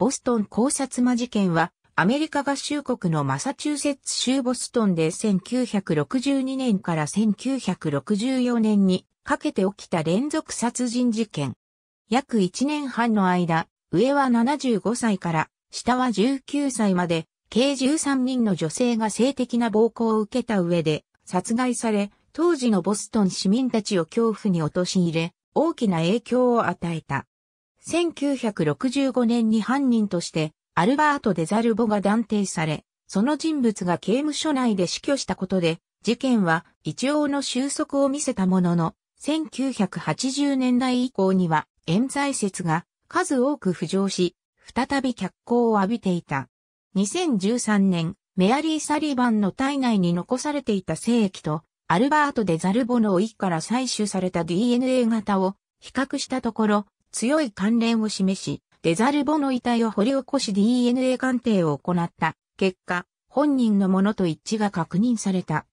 ボストン考察魔事件は、アメリカ合衆国のマサチューセッツ州ボストンで1962年から1964年にかけて起きた連続殺人事件。約1年半の間、上は75歳から下は19歳まで、計13人の女性が性的な暴行を受けた上で殺害され、当時のボストン市民たちを恐怖に陥れ、大きな影響を与えた。1965年に犯人としてアルバート・デザルボが断定され、その人物が刑務所内で死去したことで、事件は一応の収束を見せたものの、1980年代以降には冤罪説が数多く浮上し、再び脚光を浴びていた。2013年、メアリー・サリバンの体内に残されていた精液と、アルバート・デザルボの胃から採取された DNA 型を比較したところ、強い関連を示し、デザルボの遺体を掘り起こし DNA 鑑定を行った結果、本人のものと一致が確認された。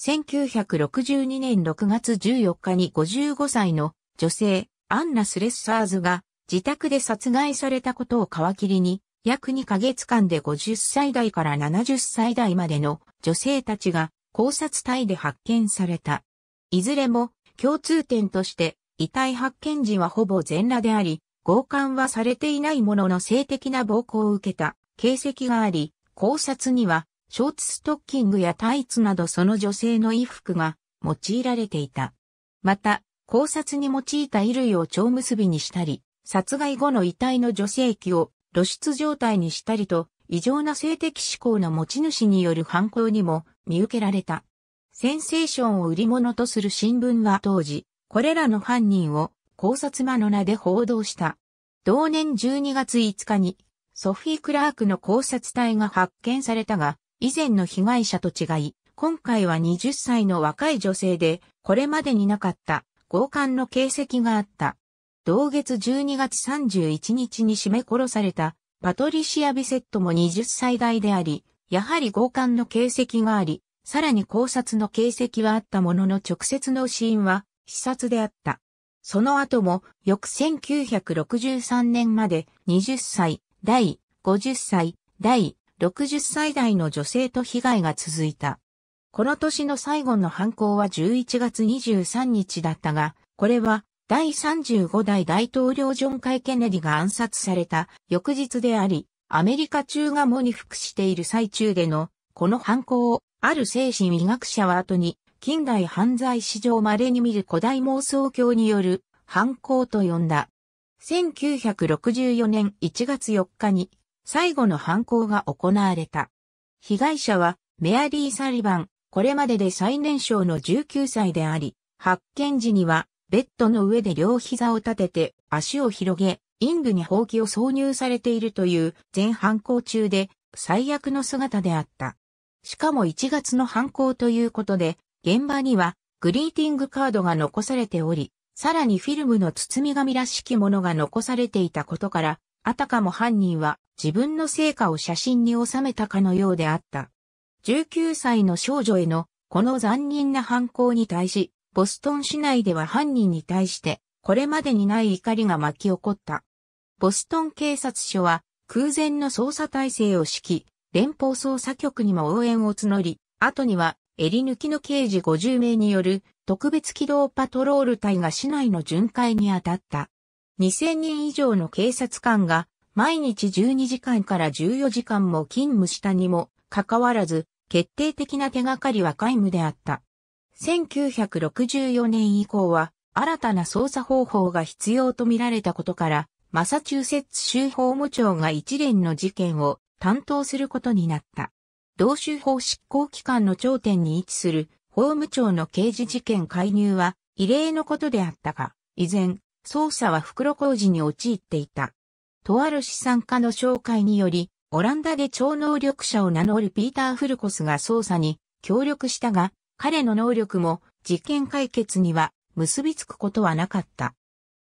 1962年6月14日に55歳の女性、アンナ・スレッサーズが自宅で殺害されたことを皮切りに、約2ヶ月間で50歳代から70歳代までの女性たちが考察隊で発見された。いずれも共通点として遺体発見時はほぼ全裸であり、強姦はされていないものの性的な暴行を受けた形跡があり、考察には、ショーツストッキングやタイツなどその女性の衣服が用いられていた。また、考察に用いた衣類を蝶結びにしたり、殺害後の遺体の女性器を露出状態にしたりと、異常な性的思考の持ち主による犯行にも見受けられた。センセーションを売り物とする新聞は当時、これらの犯人を考察魔の名で報道した。同年12月5日に、ソフィー・クラークの考察隊が発見されたが、以前の被害者と違い、今回は20歳の若い女性で、これまでになかった強姦の形跡があった。同月12月31日に絞め殺されたパトリシア・ビセットも20歳代であり、やはり強姦の形跡があり、さらに考察の形跡はあったものの直接の死因は視察であった。その後も、翌1963年まで20歳、第50歳、第60歳代の女性と被害が続いた。この年の最後の犯行は11月23日だったが、これは第35代大統領ジョン・カイ・ケネディが暗殺された翌日であり、アメリカ中が喪に服している最中での、この犯行を、ある精神医学者は後に近代犯罪史上稀に見る古代妄想狂による犯行と呼んだ。1964年1月4日に最後の犯行が行われた。被害者はメアリー・サリバン、これまでで最年少の19歳であり、発見時にはベッドの上で両膝を立てて足を広げ、イングに放棄を挿入されているという全犯行中で最悪の姿であった。しかも1月の犯行ということで現場にはグリーティングカードが残されており、さらにフィルムの包み紙らしきものが残されていたことから、あたかも犯人は自分の成果を写真に収めたかのようであった。19歳の少女へのこの残忍な犯行に対し、ボストン市内では犯人に対してこれまでにない怒りが巻き起こった。ボストン警察署は空前の捜査体制を敷き、連邦捜査局にも応援を募り、後には襟抜きの刑事50名による特別機動パトロール隊が市内の巡回に当たった。2000人以上の警察官が毎日12時間から14時間も勤務したにもかかわらず決定的な手がかりは皆無であった。1964年以降は新たな捜査方法が必要と見られたことからマサチューセッツ州法務長が一連の事件を担当することになった。同州法執行機関の頂点に位置する法務庁の刑事事件介入は異例のことであったが、依然、捜査は袋小路に陥っていた。とある資産家の紹介により、オランダで超能力者を名乗るピーター・フルコスが捜査に協力したが、彼の能力も事件解決には結びつくことはなかった。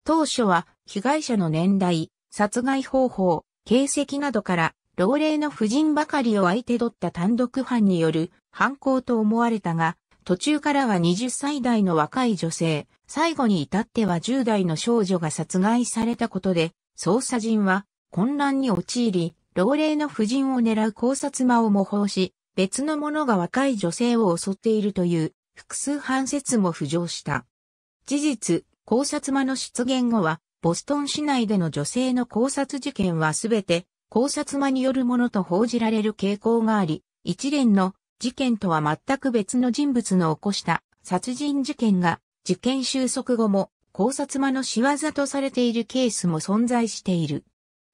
当初は被害者の年代、殺害方法、形跡などから老齢の婦人ばかりを相手取った単独犯による犯行と思われたが、途中からは20歳代の若い女性、最後に至っては10代の少女が殺害されたことで、捜査人は混乱に陥り、老齢の婦人を狙う考察魔を模倣し、別の者が若い女性を襲っているという複数犯説も浮上した。事実、考察魔の出現後は、ボストン市内での女性の考察事件はすべて考察間によるものと報じられる傾向があり、一連の事件とは全く別の人物の起こした殺人事件が事件収束後も考察間の仕業とされているケースも存在している。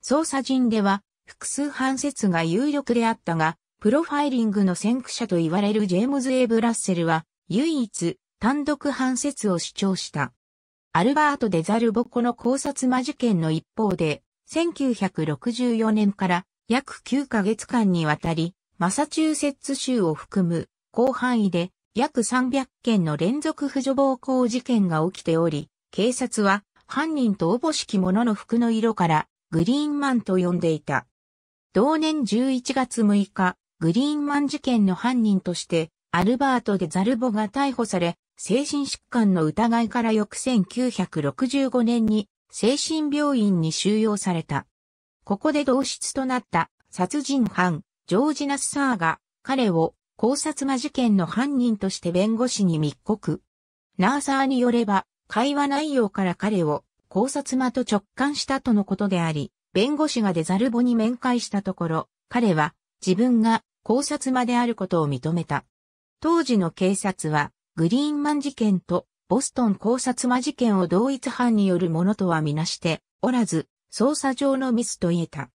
捜査陣では複数犯説が有力であったが、プロファイリングの先駆者と言われるジェームズ・エイブ・ラッセルは唯一単独犯説を主張した。アルバート・デザルボコの考察魔事件の一方で、1964年から約9ヶ月間にわたり、マサチューセッツ州を含む広範囲で約300件の連続婦女暴行事件が起きており、警察は犯人とおぼしき者の服の色からグリーンマンと呼んでいた。同年11月6日、グリーンマン事件の犯人としてアルバート・デ・ザルボが逮捕され、精神疾患の疑いから翌1965年に精神病院に収容された。ここで同室となった殺人犯、ジョージ・ナッサーが彼を考察魔事件の犯人として弁護士に密告。ナーサーによれば、会話内容から彼を考察魔と直感したとのことであり、弁護士がデザルボに面会したところ、彼は自分が考察魔であることを認めた。当時の警察は、グリーンマン事件とボストン考察魔事件を同一犯によるものとはみなしておらず、捜査上のミスと言えた。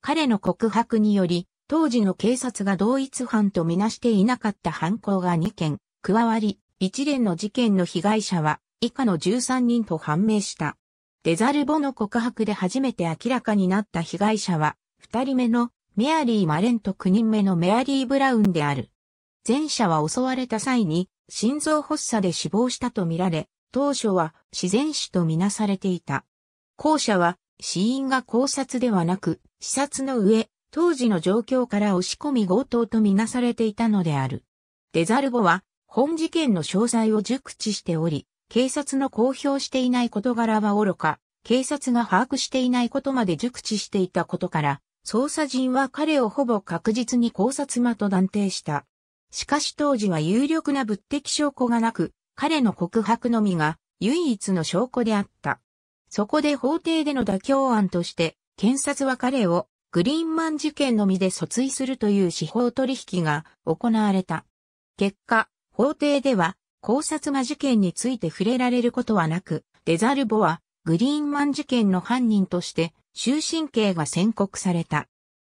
彼の告白により、当時の警察が同一犯とみなしていなかった犯行が2件、加わり、一連の事件の被害者は以下の13人と判明した。デザルボの告白で初めて明らかになった被害者は、2人目のメアリー・マレンと9人目のメアリー・ブラウンである。前者は襲われた際に心臓発作で死亡したとみられ、当初は自然死とみなされていた。後者は死因が考察ではなく、視察の上、当時の状況から押し込み強盗とみなされていたのである。デザルボは本事件の詳細を熟知しており、警察の公表していない事柄は愚か、警察が把握していないことまで熟知していたことから、捜査人は彼をほぼ確実に考察間と断定した。しかし当時は有力な物的証拠がなく、彼の告白のみが唯一の証拠であった。そこで法廷での妥協案として、検察は彼をグリーンマン事件のみで訴追するという司法取引が行われた。結果、法廷では考察魔事件について触れられることはなく、デザルボはグリーンマン事件の犯人として終身刑が宣告された。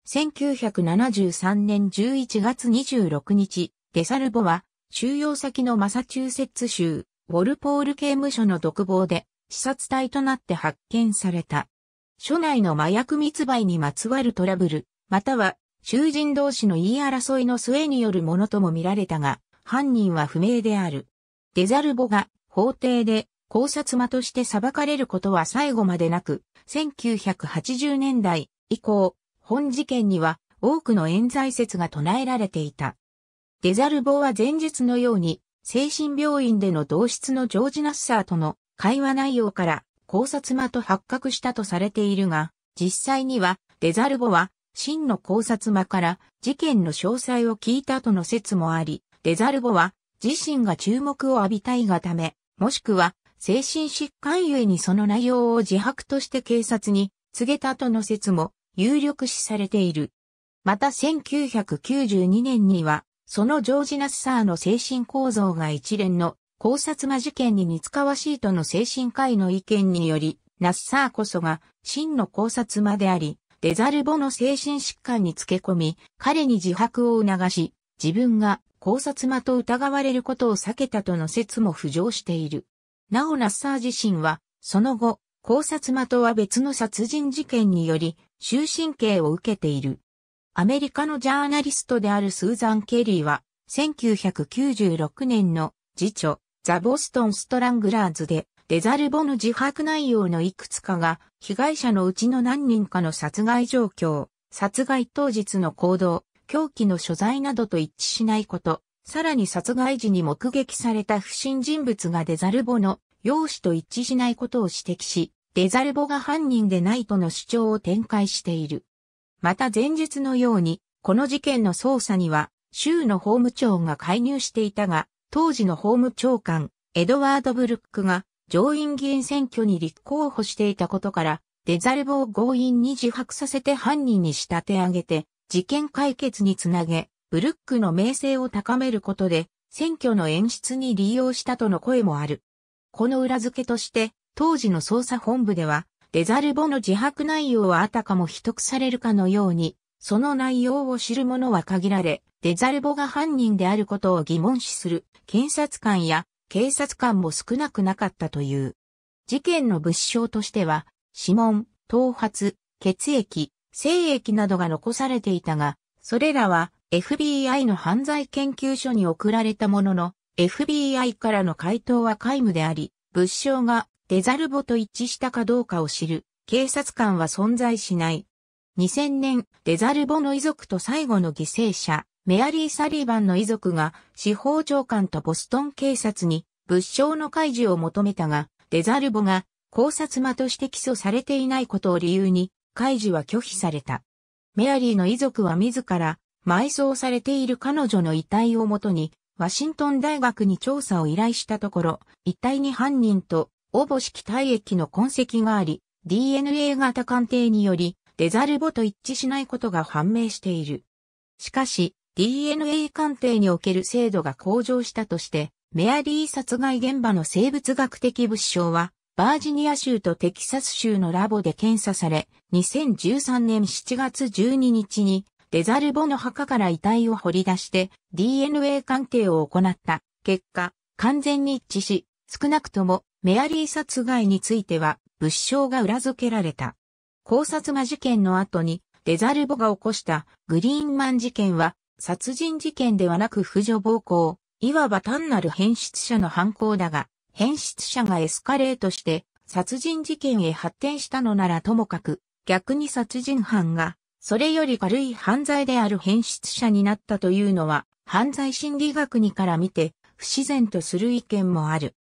1973年11月26日、デサルボは収容先のマサチューセッツ州、ウォルポール刑務所の独房で、視察隊となって発見された。所内の麻薬密売にまつわるトラブル、または囚人同士の言い争いの末によるものとも見られたが、犯人は不明である。デザルボが法廷で考察間として裁かれることは最後までなく、1980年代以降、本事件には多くの冤罪説が唱えられていた。デザルボは前述のように、精神病院での同室のジョージ・ナッサーとの会話内容から考察魔と発覚したとされているが、実際にはデザルボは真の考察魔から事件の詳細を聞いたとの説もあり、デザルボは自身が注目を浴びたいがため、もしくは精神疾患ゆえにその内容を自白として警察に告げたとの説も有力視されている。また1992年には、そのジョージ・ナッサーの精神構造が一連の考察魔事件に似つかわしいとの精神科医の意見により、ナッサーこそが真の考察魔であり、デザルボの精神疾患につけ込み、彼に自白を促し、自分が考察魔と疑われることを避けたとの説も浮上している。なおナッサー自身は、その後、考察魔とは別の殺人事件により、終身刑を受けている。アメリカのジャーナリストであるスーザン・ケリーは、1996年の次女、ザ・ボストン・ストラングラーズで、デザルボの自白内容のいくつかが、被害者のうちの何人かの殺害状況、殺害当日の行動、狂気の所在などと一致しないこと、さらに殺害時に目撃された不審人物がデザルボの容姿と一致しないことを指摘し、デザルボが犯人でないとの主張を展開している。また前述のように、この事件の捜査には、州の法務長が介入していたが、当時の法務長官、エドワード・ブルックが、上院議員選挙に立候補していたことから、デザルボを強引に自白させて犯人に仕立て上げて、事件解決につなげ、ブルックの名声を高めることで、選挙の演出に利用したとの声もある。この裏付けとして、当時の捜査本部では、デザルボの自白内容はあたかも秘匿されるかのように、その内容を知る者は限られ、デザルボが犯人であることを疑問視する検察官や警察官も少なくなかったという。事件の物証としては、指紋、頭髪、血液、精液などが残されていたが、それらは FBI の犯罪研究所に送られたものの、FBI からの回答は皆無であり、物証がデザルボと一致したかどうかを知る警察官は存在しない。2000年、デザルボの遺族と最後の犠牲者、メアリー・サリバンの遺族が司法長官とボストン警察に物証の開示を求めたが、デザルボが考察魔として起訴されていないことを理由に開示は拒否された。メアリーの遺族は自ら埋葬されている彼女の遺体をもとにワシントン大学に調査を依頼したところ、遺体に犯人とおぼしき体液の痕跡があり、DNA 型鑑定により、デザルボと一致しないことが判明している。しかし、DNA 鑑定における精度が向上したとして、メアリー殺害現場の生物学的物証は、バージニア州とテキサス州のラボで検査され、2013年7月12日に、デザルボの墓から遺体を掘り出して DNA 鑑定を行った結果、完全に一致し、少なくともメアリー殺害については物証が裏付けられた。考察魔事件の後にデザルボが起こしたグリーンマン事件は殺人事件ではなく婦女暴行、いわば単なる変質者の犯行だが、変質者がエスカレートして殺人事件へ発展したのならともかく、逆に殺人犯がそれより軽い犯罪である変質者になったというのは犯罪心理学にから見て不自然とする意見もある。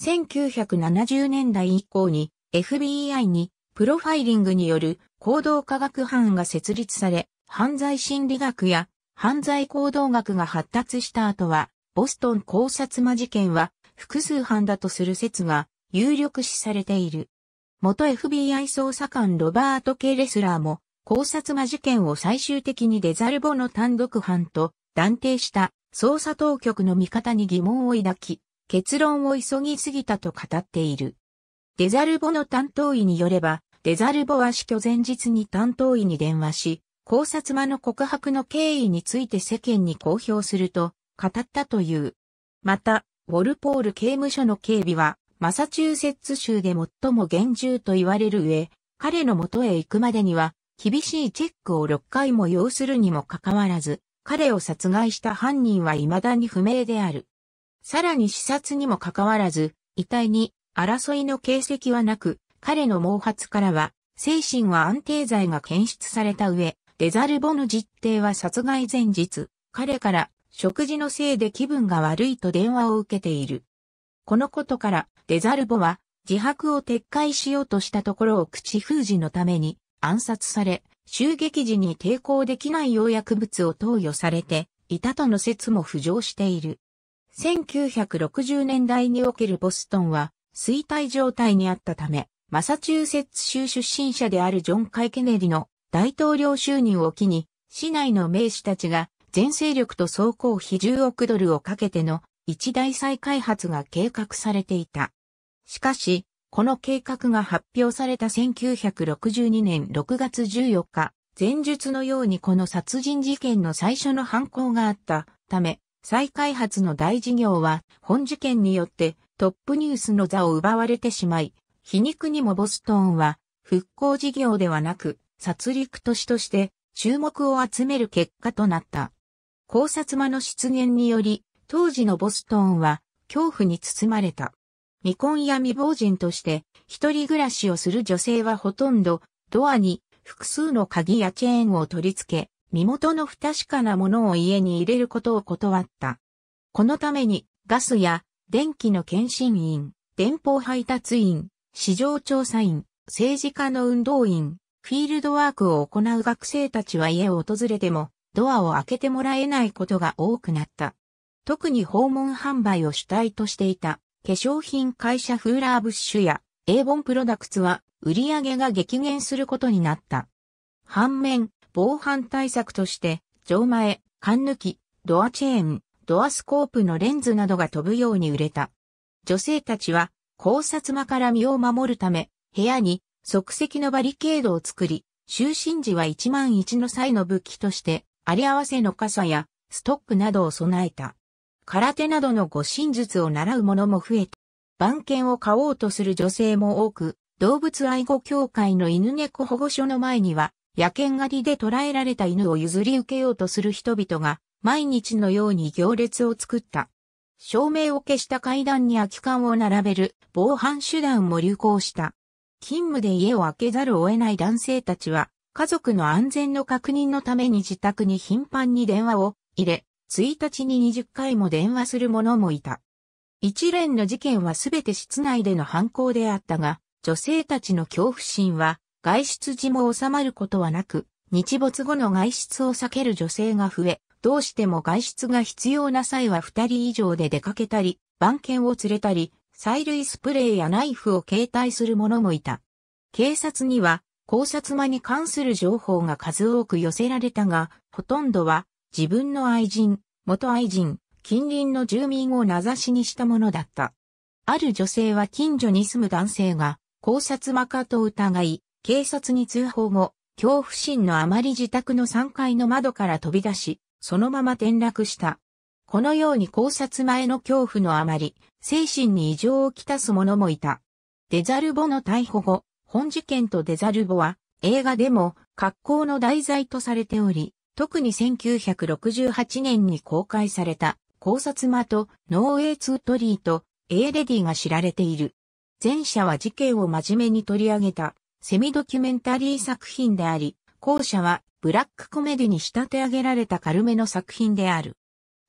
1970年代以降に FBI にプロファイリングによる行動科学班が設立され、犯罪心理学や犯罪行動学が発達した後は、ボストン考察魔事件は複数犯だとする説が有力視されている。元 FBI 捜査官ロバート・ケレスラーも考察魔事件を最終的にデザルボの単独犯と断定した捜査当局の見方に疑問を抱き、結論を急ぎすぎたと語っている。デザルボの担当医によれば、デザルボは死去前日に担当医に電話し、考察間の告白の経緯について世間に公表すると語ったという。また、ウォルポール刑務所の警備は、マサチューセッツ州で最も厳重と言われる上、彼の元へ行くまでには、厳しいチェックを6回も要するにもかかわらず、彼を殺害した犯人は未だに不明である。さらに視察にもかかわらず、遺体に争いの形跡はなく、彼の毛髪からは、精神は安定剤が検出された上、デザルボの実定は殺害前日、彼から食事のせいで気分が悪いと電話を受けている。このことから、デザルボは自白を撤回しようとしたところを口封じのために暗殺され、襲撃時に抵抗できない用薬物を投与されていたとの説も浮上している。1960年代におけるボストンは衰退状態にあったため、マサチューセッツ州出身者であるジョン・カイ・ケネディの大統領就任を機に、市内の名士たちが全勢力と総工費10億ドルをかけての一大再開発が計画されていた。しかし、この計画が発表された1962年6月14日、前述のようにこの殺人事件の最初の犯行があったため、再開発の大事業は本事件によってトップニュースの座を奪われてしまい、皮肉にもボストンは復興事業ではなく殺戮都市として注目を集める結果となった。考察間の出現により、当時のボストンは恐怖に包まれた。未婚や未亡人として一人暮らしをする女性はほとんどドアに複数の鍵やチェーンを取り付け、身元の不確かなものを家に入れることを断った。このために、ガスや電気の検診員、電報配達員、市場調査員、政治家の運動員、フィールドワークを行う学生たちは家を訪れても、ドアを開けてもらえないことが多くなった。特に訪問販売を主体としていた化粧品会社フーラーブッシュやエーボンプロダクツは売り上げが激減することになった。反面、防犯対策として、錠前、缶抜き、ドアチェーン、ドアスコープのレンズなどが飛ぶように売れた。女性たちは、考察間から身を守るため、部屋に即席のバリケードを作り、就寝時は1万1の際の武器として、あり合わせの傘やストックなどを備えた。空手などの護身術を習う者も増えた。番犬を買おうとする女性も多く、動物愛護協会の犬猫保護所の前には、野犬狩りで捕らえられた犬を譲り受けようとする人々が、毎日のように行列を作った。照明を消した階段に空き缶を並べる防犯手段も流行した。勤務で家を開けざるを得ない男性たちは、家族の安全の確認のために自宅に頻繁に電話を入れ、1日に20回も電話する者もいた。一連の事件はすべて室内での犯行であったが、女性たちの恐怖心は外出時も収まることはなく、日没後の外出を避ける女性が増え、どうしても外出が必要な際は二人以上で出かけたり、番犬を連れたり、催涙スプレーやナイフを携帯する者もいた。警察には、考察間に関する情報が数多く寄せられたが、ほとんどは自分の愛人、元愛人、近隣の住民を名指しにしたものだった。ある女性は近所に住む男性が、考察間かと疑い、警察に通報後、恐怖心のあまり自宅の3階の窓から飛び出し、そのまま転落した。このように考察前の恐怖のあまり、精神に異常をきたす者もいた。デザルボの逮捕後、本事件とデザルボは映画でも格好の題材とされており、特に1968年に公開された考察間とノーエイツートリーと A レディが知られている。前者は事件を真面目に取り上げたセミドキュメンタリー作品であり、後者はブラックコメディに仕立て上げられた軽めの作品である。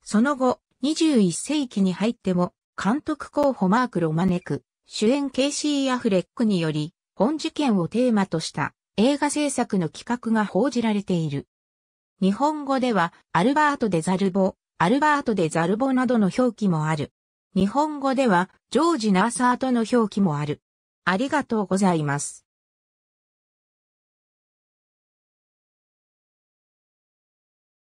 その後、21世紀に入っても、監督候補マーク・ロマネク、主演ケイシー・アフレックにより、本事件をテーマとした映画制作の企画が報じられている。日本語では、アルバート・デ・ザルボ、アルバート・デ・ザルボなどの表記もある。日本語では、ジョージ・ナーサーとの表記もある。ありがとうございます。